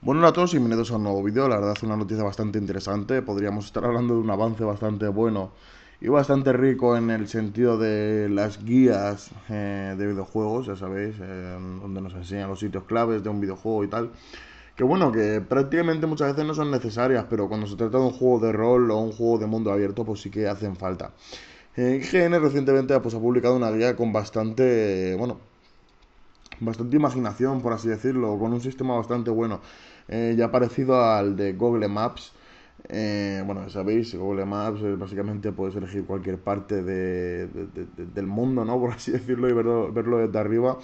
Bueno, a todos y bienvenidos a un nuevo vídeo. La verdad es una noticia bastante interesante. Podríamos estar hablando de un avance bastante bueno y bastante rico en el sentido de las guías eh, de videojuegos, ya sabéis, eh, donde nos enseñan los sitios claves de un videojuego y tal. Que bueno, que prácticamente muchas veces no son necesarias, pero cuando se trata de un juego de rol o un juego de mundo abierto, pues sí que hacen falta. GN IGN recientemente pues, ha publicado una guía con bastante, bueno, bastante imaginación, por así decirlo, con un sistema bastante bueno, eh, ya parecido al de Google Maps. Eh, bueno, ya sabéis, Google Maps básicamente puedes elegir cualquier parte del mundo, ¿no? Por así decirlo, y verlo, verlo desde arriba.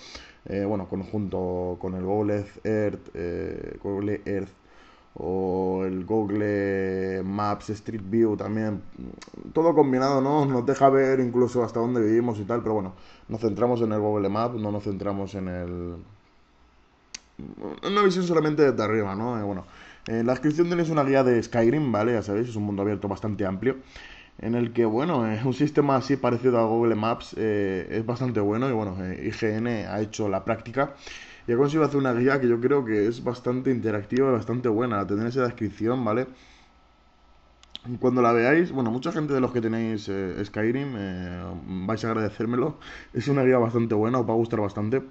Eh, bueno, conjunto con el Google Earth, Google Earth o el Google Maps, Street View también, todo combinado, ¿no? Nos deja ver incluso hasta dónde vivimos y tal, pero bueno, nos centramos en el Google Maps, no nos centramos en el... Una visión solamente desde arriba, ¿no? Eh, bueno, en eh, la descripción tenéis una guía de Skyrim, ¿vale? Ya sabéis, es un mundo abierto bastante amplio, en el que, bueno, es eh, un sistema así parecido a Google Maps, es bastante bueno y, bueno, IGN ha hecho la práctica y he hacer una guía que yo creo que es bastante interactiva y bastante buena. La tendréis en la descripción, ¿vale? Cuando la veáis, bueno, mucha gente de los que tenéis eh, Skyrim eh, vais a agradecérmelo. Es una guía bastante buena, os va a gustar bastante.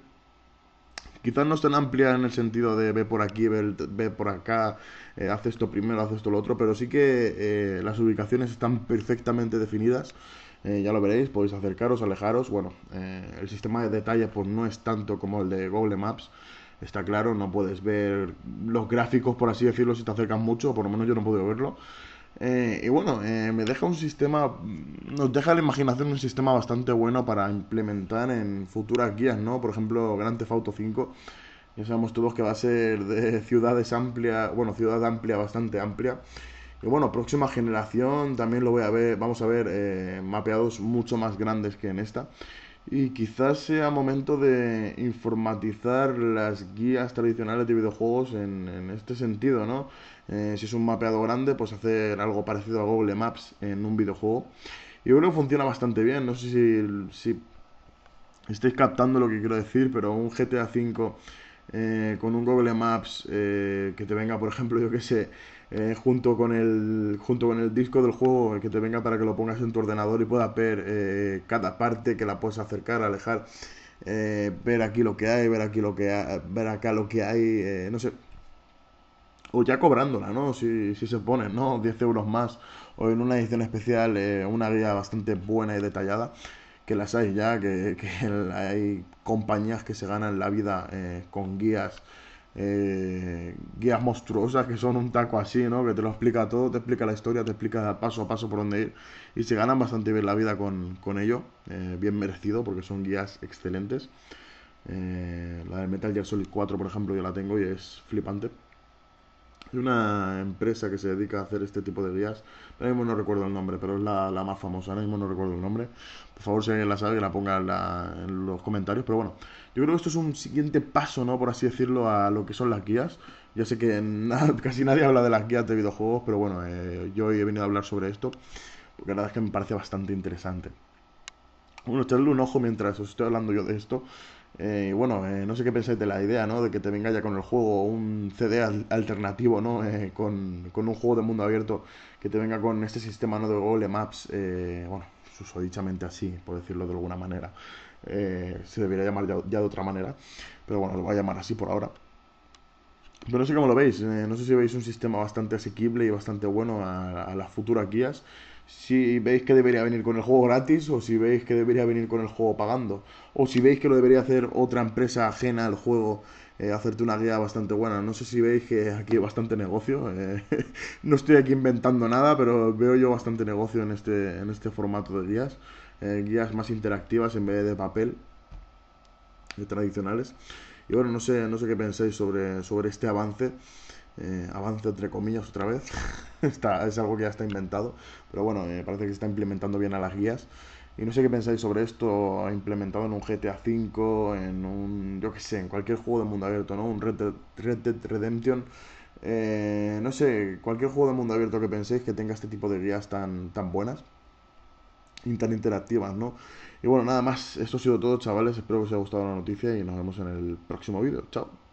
Quizás no es tan amplia en el sentido de ve por aquí, ve, por acá, eh, hace esto primero, hace esto lo otro, pero sí que eh, las ubicaciones están perfectamente definidas. Eh, ya lo veréis, podéis acercaros, alejaros. Bueno, el sistema de detalle pues, no es tanto como el de Google Maps. Está claro, no puedes ver los gráficos, por así decirlo, si te acercan mucho, o por lo menos yo no puedo verlo eh, y bueno, eh, me deja un sistema, nos deja la imaginación un sistema bastante bueno para implementar en futuras guías, ¿no? Por ejemplo, Grand Theft Auto 5, ya sabemos todos que va a ser de ciudades amplias, bueno, ciudad amplia, bastante amplia. Y bueno, próxima generación también lo voy a ver, vamos a ver eh, mapeados mucho más grandes que en esta y quizás sea momento de informatizar las guías tradicionales de videojuegos en, en este sentido, ¿no? Eh, si es un mapeado grande, pues hacer algo parecido a Google Maps en un videojuego. Y creo que funciona bastante bien, no sé si, si estáis captando lo que quiero decir, pero un GTA V eh, con un Google Maps eh, que te venga, por ejemplo, yo que sé, eh, junto, con el, junto con el disco del juego, que te venga para que lo pongas en tu ordenador y puedas ver cada parte que la puedes acercar, alejar, ver aquí lo que hay, ver aquí lo que ver acá lo que hay, no sé. O ya cobrándola, ¿no? Si, si se pone, ¿no? 10 euros más o en una edición especial, una guía bastante buena y detallada que las hay ya, que, hay compañías que se ganan la vida eh, con guías. Eh, guías monstruosas que son un taco así, ¿no? Que te lo explica todo, te explica la historia, te explica paso a paso por dónde ir y se ganan bastante bien la vida con, con ello, eh, bien merecido porque son guías excelentes. la de Metal Gear Solid 4, por ejemplo, yo la tengo y es flipante de una empresa que se dedica a hacer este tipo de guías. Ahora mismo no recuerdo el nombre, pero es la, más famosa. Ahora mismo no recuerdo el nombre. Por favor, si alguien la sabe, que la ponga en, los comentarios. Pero bueno, yo creo que esto es un siguiente paso, ¿no? Por así decirlo, a lo que son las guías. Ya sé que casi nadie habla de las guías de videojuegos, pero bueno, eh, yo hoy he venido a hablar sobre esto, porque la verdad es que me parece bastante interesante. Bueno, echarle un ojo mientras os estoy hablando yo de esto, eh, bueno, eh, no sé qué pensáis de la idea, ¿no? De que te venga ya con el juego un CD alternativo, ¿no? Eh, con, un juego de mundo abierto que te venga con este sistema, ¿no? De Google Maps, eh, bueno, susodichamente así, por decirlo de alguna manera. se debería llamar ya, ya, de otra manera, pero bueno, lo voy a llamar así por ahora. Pero no sé cómo lo veis, eh, no sé si veis un sistema bastante asequible y bastante bueno a, las futuras guías. Si veis que debería venir con el juego gratis o si veis que debería venir con el juego pagando. O si veis que lo debería hacer otra empresa ajena al juego, eh, hacerte una guía bastante buena. No sé si veis que aquí hay bastante negocio. Eh, no estoy aquí inventando nada, pero veo yo bastante negocio en este, en este formato de guías. guías más interactivas en vez de papel, tradicionales. Y bueno, no sé, no sé qué pensáis sobre, sobre este avance. Eh, avance entre comillas otra vez. está, es algo que ya está inventado. Pero bueno, eh, parece que se está implementando bien a las guías. Y no sé qué pensáis sobre esto implementado en un GTA V, en un, yo qué sé, en cualquier juego de mundo abierto, ¿no? Un Red Dead, Red Dead Redemption. Eh, no sé, cualquier juego de mundo abierto que penséis que tenga este tipo de guías tan, tan buenas tan interactivas, ¿no? Y bueno, nada más, esto ha sido todo, chavales. Espero que os haya gustado la noticia y nos vemos en el próximo vídeo. Chao.